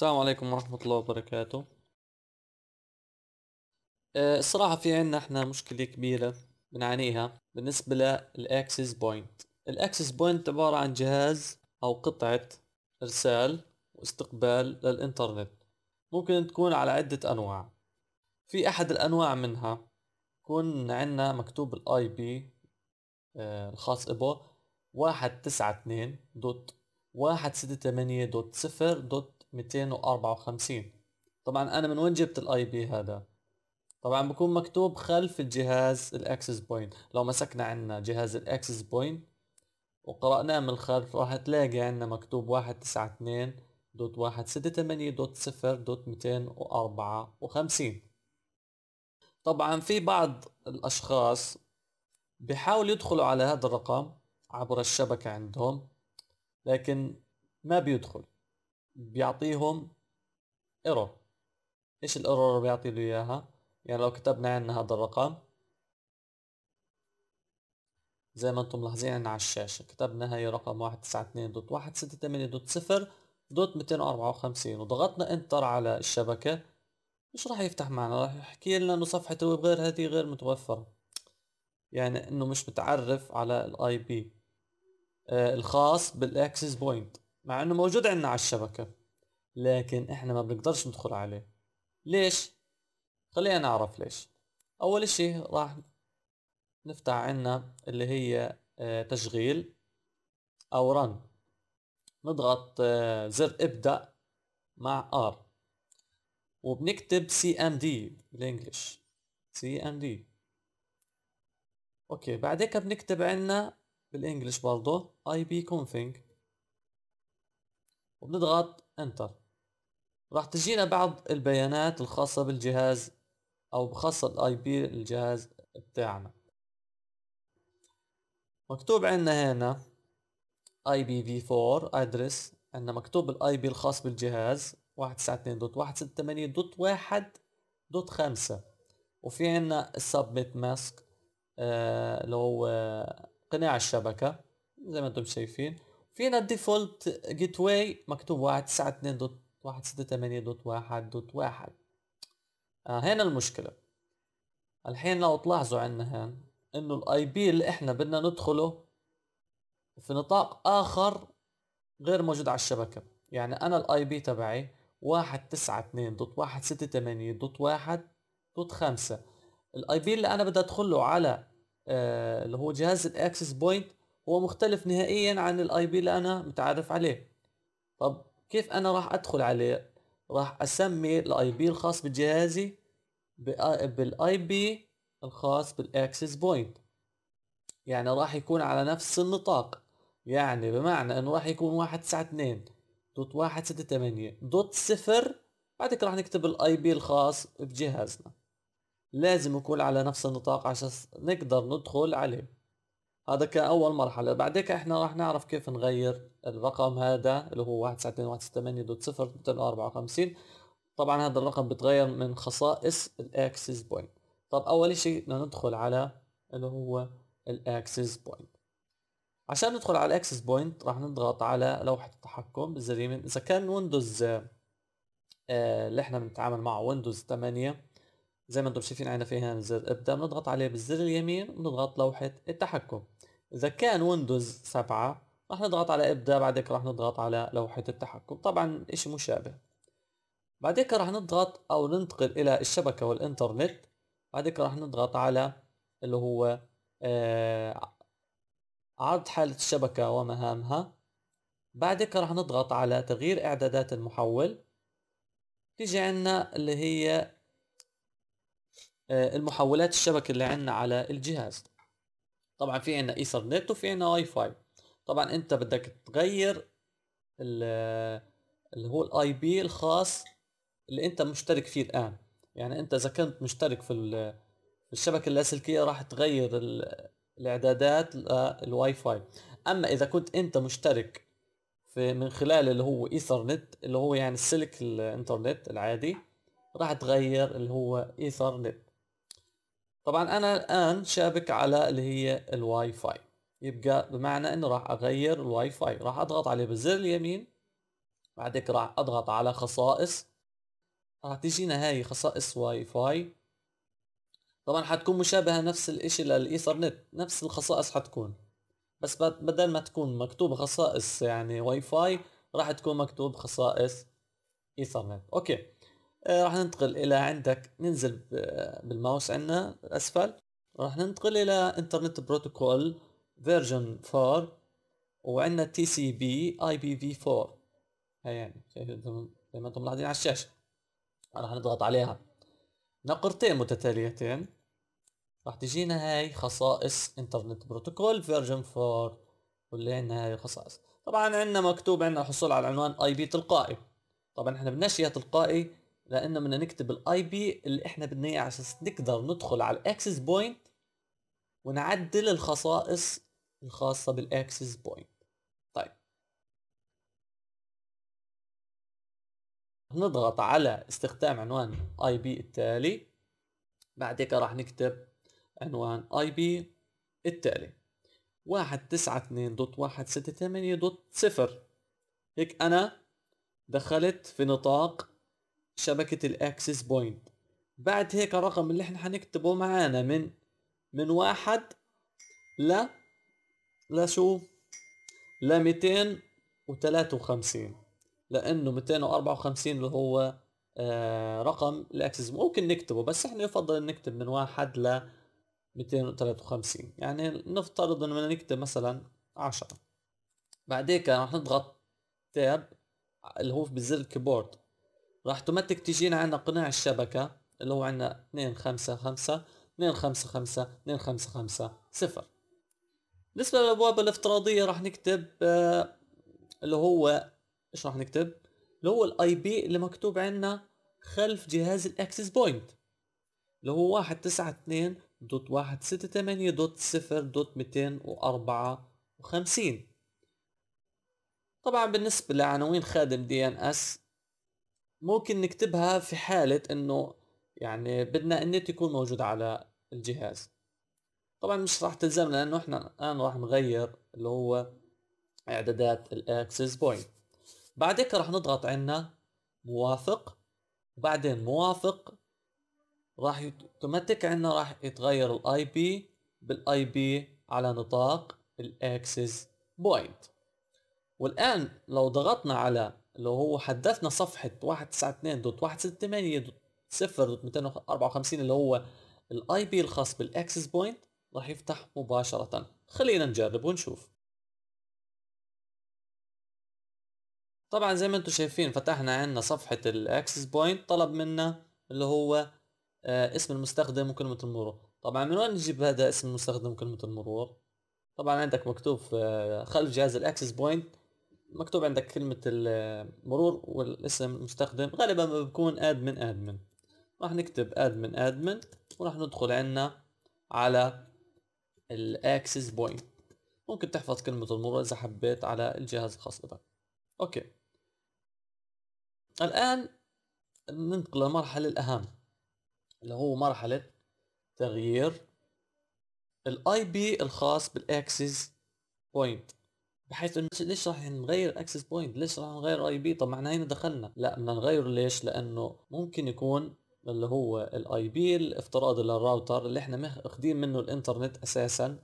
السلام عليكم ورحمة الله وبركاته آه، الصراحة في عنا احنا مشكلة كبيرة بنعانيها بالنسبة للأكسس بوينت الأكسس بوينت عبارة عن جهاز أو قطعة إرسال واستقبال للإنترنت ممكن تكون على عدة أنواع في أحد الأنواع منها يكون عنا مكتوب الاي آه، بي الخاص به واحد تسعة اتنين دوت واحد ستة تمانية دوت صفر دوت 254 طبعا انا من وين جبت الاي بي هذا طبعا بكون مكتوب خلف الجهاز الاكسس بوينت لو مسكنا عنا جهاز الاكسس بوينت وقرأناه من الخلف راح تلاقي عنا مكتوب واحد تسعة اتنين دوت واحد ستة تمانية دوت صفر دوت ميتين وأربعة وخمسين طبعا في بعض الأشخاص بحاول يدخلوا على هذا الرقم عبر الشبكة عندهم لكن ما بيدخل بيعطيهم ايرور ايش الايرور اللي بيعطي له اياها يعني لو كتبنا عندنا هذا الرقم زي ما انتم ملاحظين عندنا على الشاشة كتبنا هي رقم واحد تسعة اتنين دوت واحد ستة تمانية دوت صفر دوت ميتين وخمسين وضغطنا انتر على الشبكة مش راح يفتح معنا راح يحكي لنا انه صفحة الويب غير هذه غير متوفرة يعني انه مش متعرف على الاي آه، بي الخاص بالاكسس بوينت مع انه موجود عندنا على الشبكة لكن احنا ما بنقدرش ندخل عليه ليش؟ خلينا نعرف ليش اول اشي راح نفتح عنا اللي هي آه، تشغيل او رن نضغط آه، زر ابدأ مع ار وبنكتب سي ام دي بالانجلش سي ام دي اوكي بنكتب عنا بالانجلش برضه اي بي config وبنضغط انتر راح تجينا بعض البيانات الخاصة بالجهاز او بخاصة الاي بي الجهاز بتاعنا مكتوب عندنا هنا اي بي في 4 ادرس عندنا مكتوب الاي بي الخاص بالجهاز 192.168.1.5 وفي عندنا السبميت ماسك آه، اللي هو قناع الشبكة زي ما انتم شايفين فينا الديفولت جيت واي مكتوب 192.168.1.1 آه هنا المشكلة الحين لو تلاحظوا عنا هان انه الاي بي اللي احنا بدنا ندخله في نطاق اخر غير موجود على الشبكة يعني انا الاي بي تبعي واحد تسعة اتنين دوت واحد ستة تمانية دوت واحد دوت خمسة الاي بي اللي انا بدي ادخله على آه اللي هو جهاز الاكسس بوينت هو مختلف نهائيا عن الاي بي اللي انا متعرف عليه طب كيف انا راح ادخل عليه راح اسمي الاي بي الخاص بجهازي بالاي بي الخاص بالاكسس بوينت يعني راح يكون على نفس النطاق يعني بمعنى انه راح يكون واحد تسعة اتنين دوت واحد ستة ثمانية دوت صفر بعدك راح نكتب الاي بي الخاص بجهازنا لازم يكون على نفس النطاق عشان نقدر ندخل عليه هذا كأول مرحلة بعد هيك احنا راح نعرف كيف نغير الرقم هذا اللي هو 192.168.0.54 طبعا هذا الرقم بتغير من خصائص الاكسس بوينت طب اول شيء بدنا ندخل على اللي هو الاكسس بوينت عشان ندخل على الاكسس بوينت راح نضغط على لوحة التحكم بالزر اليمين اذا كان ويندوز آه، اللي احنا بنتعامل معه ويندوز 8 زي ما انتم شايفين عنا فيها زر ابدا بنضغط عليه بالزر اليمين وبنضغط لوحة التحكم إذا كان ويندوز 7 راح نضغط على بعد بعدك راح نضغط على لوحة التحكم طبعا إشي مشابه بعدك راح نضغط أو ننتقل إلى الشبكة والإنترنت بعدك راح نضغط على اللي هو آه عرض حالة الشبكة ومهامها بعدك راح نضغط على تغيير إعدادات المحول تيجي عنا اللي هي آه، المحولات الشبكة اللي عنا على الجهاز طبعا في عنا ايثرنت وفي عنا واي فاي طبعا انت بدك تغير اللي هو الاي بي الخاص اللي انت مشترك فيه الان يعني انت اذا كنت مشترك في الشبكه اللاسلكيه راح تغير الاعدادات للواي فاي اما اذا كنت انت مشترك في من خلال اللي هو ايثرنت اللي هو يعني السلك الانترنت العادي راح تغير اللي هو ايثرنت طبعا انا الان شابك على اللي هي الواي فاي يبقى بمعنى انه راح اغير الواي فاي راح اضغط عليه بالزر اليمين بعد هيك راح اضغط على خصائص راح تجينا هاي خصائص واي فاي طبعا حتكون مشابهة نفس الاشي للايثرنت نفس الخصائص حتكون بس بدل ما تكون مكتوب خصائص يعني واي فاي راح تكون مكتوب خصائص ايثرنت اوكي آه، راح ننتقل الى عندك ننزل بالماوس عندنا اسفل راح ننتقل الى انترنت بروتوكول فيرجن 4 وعندنا تي سي بي اي بي في 4 هي يعني زي ما انتم ملاحظين على الشاشه راح نضغط عليها نقرتين متتاليتين راح تجينا هاي خصائص انترنت بروتوكول فيرجن 4 واللي عندنا هاي الخصائص طبعا عندنا مكتوب عندنا الحصول على عنوان اي بي تلقائي طبعا احنا بدناش اياه تلقائي لان بدنا نكتب الاي بي اللي احنا بدنا اياه عشان نقدر ندخل على الاكسس بوينت ونعدل الخصائص الخاصة بالاكسس بوينت طيب نضغط على استخدام عنوان اي بي التالي بعد هيك راح نكتب عنوان اي بي التالي واحد تسعة اثنين دوت واحد ستة ثمانية دوت صفر هيك انا دخلت في نطاق شبكة الاكسس بوينت بعد هيك الرقم اللي احنا هنكتبه معانا من من واحد ل لشو ل 253 لانه 254 اللي هو آه رقم الاكسس ممكن نكتبه بس احنا يفضل نكتب من واحد ل 253 يعني نفترض انه نكتب مثلا 10 بعد هيك رح نضغط تاب اللي هو بزر الكيبورد راح اوتوماتيك تجينا عندنا قناع الشبكة اللي هو عندنا 2 5 5 2 5 5 2 5 5 0 بالنسبة للأبواب الافتراضية راح نكتب آه، اللي هو ايش راح نكتب اللي هو الاي بي اللي مكتوب عندنا خلف جهاز الاكسس بوينت اللي هو واحد تسعة اثنين دوت واحد ستة تمانية دوت صفر دوت ميتين وأربعة وخمسين طبعا بالنسبة لعناوين خادم دي ان اس ممكن نكتبها في حالة انه يعني بدنا النت يكون موجود على الجهاز طبعا مش راح تلزمنا لانه احنا الان راح نغير اللي هو اعدادات الاكسس بوينت بعد هيك راح نضغط عنا موافق وبعدين موافق راح اوتوماتيك عنا راح يتغير الاي بي بالاي بي على نطاق الاكسس بوينت والان لو ضغطنا على اللي هو حدثنا صفحة 192.168.0.254 دوت دوت دوت اللي هو الاي بي الخاص بالاكسس بوينت راح يفتح مباشرة خلينا نجرب ونشوف طبعا زي ما انتم شايفين فتحنا عندنا صفحة الاكسس بوينت طلب منا اللي هو آه، اسم المستخدم وكلمة المرور طبعا من وين نجيب هذا اسم المستخدم وكلمة المرور طبعا عندك مكتوب آه، خلف جهاز الاكسس بوينت مكتوب عندك كلمة المرور والاسم المستخدم غالبا ما بكون ادمن ادمن راح نكتب ادمن ادمن وراح ندخل عنا على الاكسس بوينت ممكن تحفظ كلمة المرور اذا حبيت على الجهاز الخاص بك اوكي الان ننتقل للمرحلة الاهم اللي هو مرحلة تغيير الاي بي الخاص بالاكسس بوينت بحيث انه ليش راح نغير اكسس بوينت ليش راح نغير اي بي طب معنا هنا دخلنا لا بدنا نغير ليش لانه ممكن يكون اللي هو الاي بي الافتراضي للراوتر اللي احنا ماخدين منه الانترنت اساسا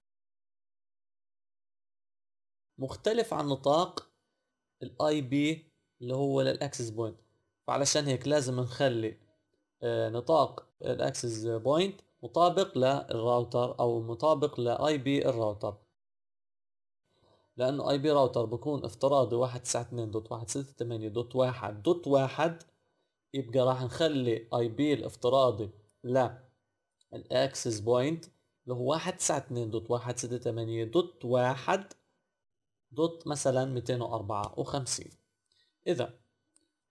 مختلف عن نطاق الاي بي اللي هو للاكسس بوينت فعلشان هيك لازم نخلي آه، نطاق الاكسس بوينت مطابق للراوتر او مطابق لاي بي الراوتر لانه اي بي راوتر بكون افتراضي 192.168.1.1 يبقى راح نخلي اي بي الافتراضي للاكسس بوينت اللي هو 192.168.1 دوت مثلا 254 اذا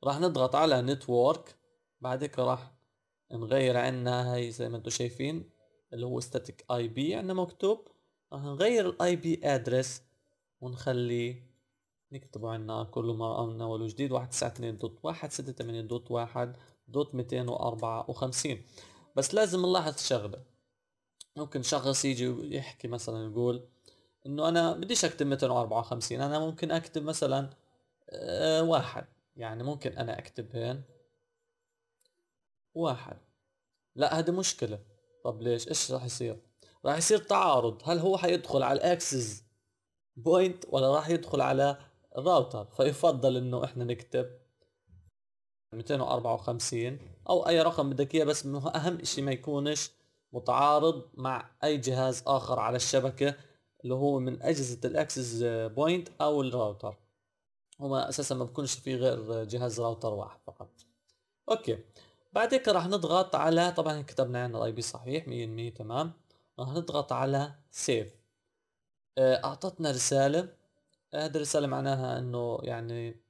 راح نضغط على نتورك بعد هيك راح نغير عنا هاي زي ما انتم شايفين اللي هو static IP عنا مكتوب راح نغير الاي بي ادرس ونخلي نكتب عنا كل ما امنا والجديد جديد واحد تسعة اثنين دوت واحد ستة دوت واحد دوت ميتين واربعة وخمسين بس لازم نلاحظ شغلة ممكن شخص يجي يحكي مثلا يقول انه انا بديش اكتب 254 انا ممكن اكتب مثلا آه، واحد يعني ممكن انا اكتب هين واحد لا هذا مشكلة طب ليش ايش راح يصير راح يصير تعارض هل هو حيدخل على الاكسس بوينت ولا راح يدخل على راوتر فيفضل انه احنا نكتب 254 او اي رقم بدك اياه بس اهم شيء ما يكونش متعارض مع اي جهاز اخر على الشبكة اللي هو من اجهزة الاكسس بوينت او الراوتر هما اساسا ما بكونش في غير جهاز راوتر واحد فقط اوكي بعد هيك راح نضغط على طبعا كتبنا عندنا الاي بي صحيح 100% تمام راح نضغط على سيف آه، اعطتنا رساله آه، هذه الرساله معناها انه يعني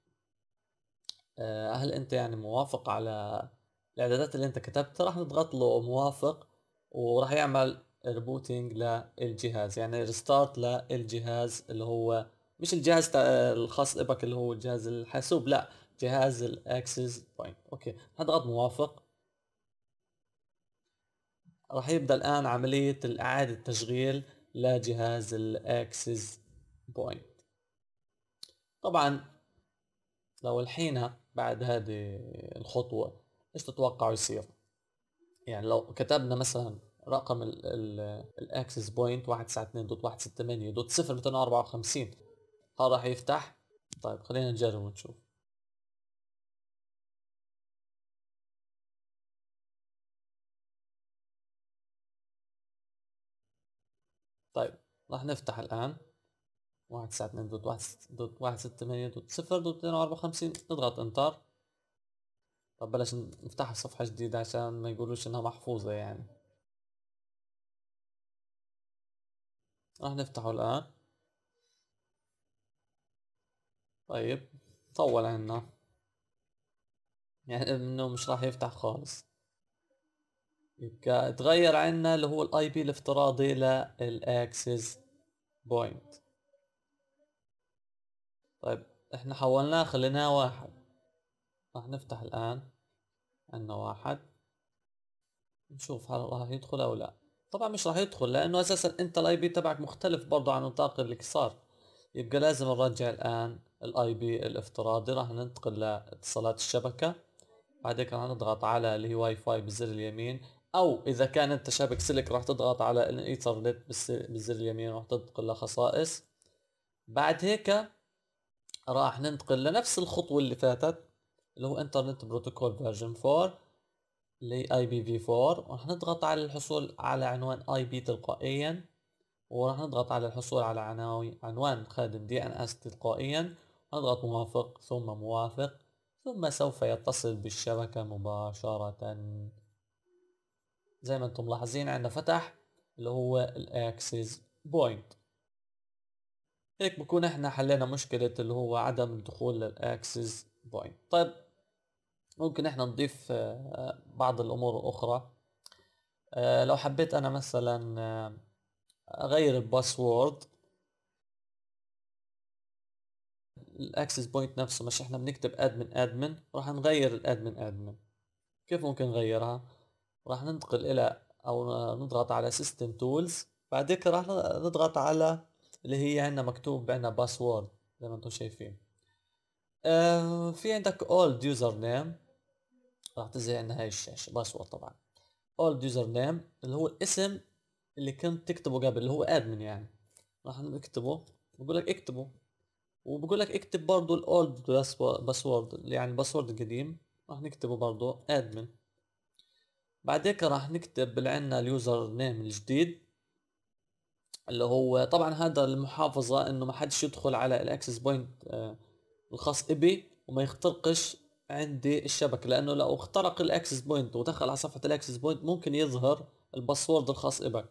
آه، هل انت يعني موافق على الاعدادات اللي انت كتبتها راح نضغط له موافق وراح يعمل ريبوتينج للجهاز يعني ريستارت للجهاز اللي هو مش الجهاز الخاص بك اللي هو جهاز الحاسوب لا جهاز الاكسس بوينت اوكي هضغط موافق راح يبدا الان عمليه اعاده تشغيل لجهاز الاكسس بوينت طبعا لو الحين بعد هذه الخطوة ايش تتوقعوا يصير يعني لو كتبنا مثلا رقم الاكسس بوينت 192.168.0.54 هل راح يفتح طيب خلينا نجرب ونشوف راح نفتح الآن واحد تسعة اثنين دوت واحد دوت واحد ستة ثمانية دوت صفر دوت اثنين واربعة وخمسين نضغط انتر طب بلاش نفتح صفحة جديدة عشان ما يقولوش انها محفوظة يعني راح نفتحه الآن طيب طول عنا يعني انه مش راح يفتح خالص يبقى اتغير عنا اللي هو الاي بي الافتراضي للاكسس بوينت طيب احنا حولناه خليناه واحد راح نفتح الان عنا واحد نشوف هل راح يدخل او لا طبعا مش راح يدخل لانه اساسا انت الاي بي تبعك مختلف برضه عن نطاق الاكسار يبقى لازم نرجع الان الاي بي الافتراضي راح ننتقل لاتصالات الشبكة بعد هيك راح نضغط على اللي هي واي فاي بالزر اليمين او اذا كان انت شابك سلك راح تضغط على الايثرنت بالزر اليمين راح تنتقل لخصائص بعد هيك راح ننتقل لنفس الخطوة اللي فاتت اللي هو انترنت بروتوكول فيرجن 4 اللي اي بي في 4 راح نضغط على الحصول على عنوان اي بي تلقائيا وراح نضغط على الحصول على عناوي عنوان خادم دي ان اس تلقائيا نضغط موافق ثم موافق ثم سوف يتصل بالشبكة مباشرة زي ما انتم ملاحظين عندنا فتح اللي هو الاكسس بوينت هيك بكون احنا حلينا مشكلة اللي هو عدم الدخول للاكسس بوينت طيب ممكن احنا نضيف آه، بعض الامور الاخرى آه، لو حبيت انا مثلا آه، اغير الباسورد الاكسس بوينت نفسه مش احنا بنكتب ادمن ادمن راح نغير الادمن ادمن كيف ممكن نغيرها راح ننتقل الى او نضغط على سيستم تولز بعد هيك راح نضغط على اللي هي عندنا مكتوب عندنا باسورد زي ما انتم شايفين آه في عندك اولد يوزر نيم راح تزهي عندنا هاي الشاشه باسورد طبعا اولد يوزر نيم اللي هو الاسم اللي كنت تكتبه قبل اللي هو ادمن يعني راح نكتبه بقول لك اكتبه وبقول لك اكتب برضه الاولد باسورد يعني الباسورد القديم راح نكتبه برضه ادمن بعد هيك راح نكتب لعنا اليوزر نيم الجديد اللي هو طبعا هذا المحافظة انه ما حدش يدخل على الاكسس آه، بوينت الخاص ابي وما يخترقش عندي الشبكة لانه لو اخترق الاكسس بوينت ودخل على صفحة الاكسس بوينت ممكن يظهر الباسورد الخاص ابك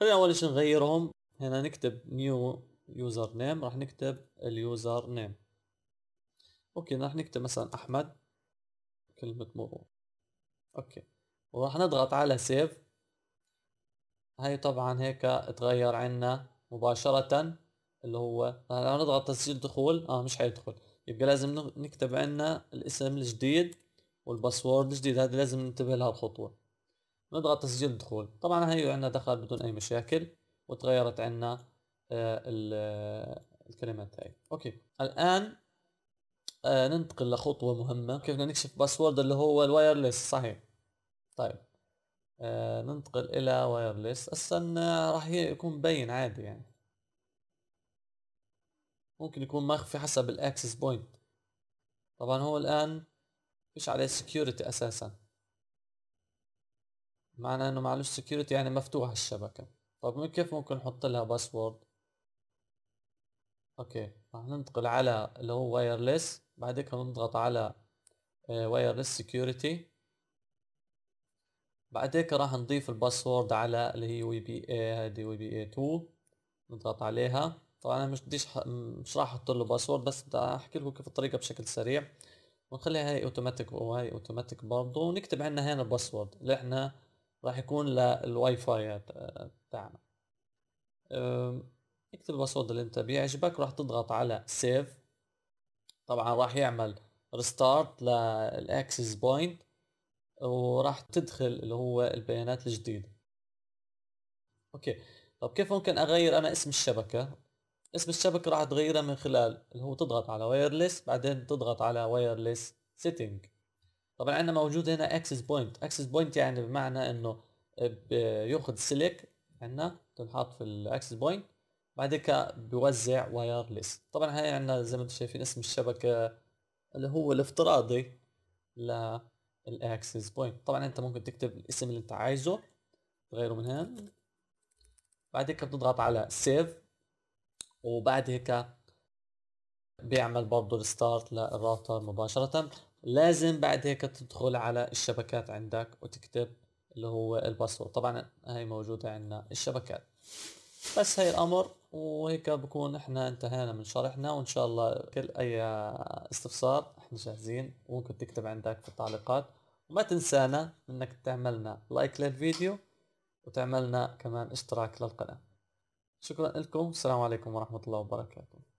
خلينا اول شيء نغيرهم هنا نكتب نيو يوزر نيم راح نكتب اليوزر نيم اوكي راح نكتب مثلا احمد كلمة مرور اوكي وراح نضغط على سيف هاي طبعا هيك تغير عنا مباشرة اللي هو لو نضغط تسجيل دخول اه مش حيدخل يبقى لازم نكتب عنا الاسم الجديد والباسورد الجديد هذا لازم ننتبه لها الخطوة نضغط تسجيل دخول طبعا هي عنا دخل بدون اي مشاكل وتغيرت عنا آه، الكلمات هاي اوكي الان آه، ننتقل لخطوة مهمة كيف بدنا نكشف باسورد اللي هو الوايرلس صحيح طيب آه ننتقل الى وايرلس اصلا راح يكون مبين عادي يعني ممكن يكون مخفي حسب الاكسس بوينت طبعا هو الان مش عليه سكيورتي اساسا معنى انه معلوش سكيورتي يعني مفتوح الشبكة طب كيف ممكن نحط لها باسورد اوكي راح ننتقل على اللي هو وايرلس بعد هيك بنضغط على وايرلس آه، سكيورتي بعد هيك راح نضيف الباسورد على اللي هي وي بي اي هذه وي بي اي 2 نضغط عليها طبعا انا مش بديش مش راح احط له باسورد بس بدي احكي لكم كيف الطريقه بشكل سريع ونخليها هاي اوتوماتيك وهاي اوتوماتيك برضه ونكتب عندنا هنا الباسورد اللي احنا راح يكون للواي فاي تاعنا اكتب الباسورد اللي انت بيعجبك راح تضغط على سيف طبعا راح يعمل ريستارت للاكسس بوينت وراح تدخل اللي هو البيانات الجديده اوكي طب كيف ممكن اغير انا اسم الشبكه اسم الشبكه راح تغيرها من خلال اللي هو تضغط على وايرلس بعدين تضغط على وايرلس سيتنج طبعا عندنا موجود هنا اكسس بوينت اكسس بوينت يعني بمعنى انه بياخذ سلك عندنا تنحط في الاكسس بوينت بعد كده بيوزع وايرلس طبعا هاي عندنا زي ما انتم شايفين اسم الشبكه اللي هو الافتراضي ل الاكسس بوينت طبعا انت ممكن تكتب الاسم اللي انت عايزه تغيره من هنا بعد هيك بتضغط على سيف وبعد هيك بيعمل برضه ريستارت للراوتر مباشرة لازم بعد هيك تدخل على الشبكات عندك وتكتب اللي هو الباسورد طبعا هاي موجودة عندنا الشبكات بس هاي الامر وهيك بكون احنا انتهينا من شرحنا وان شاء الله كل اي استفسار جاهزين وممكن تكتب عندك في التعليقات وما تنسانا انك تعملنا لايك للفيديو وتعملنا كمان اشتراك للقناة شكرا لكم السلام عليكم ورحمة الله وبركاته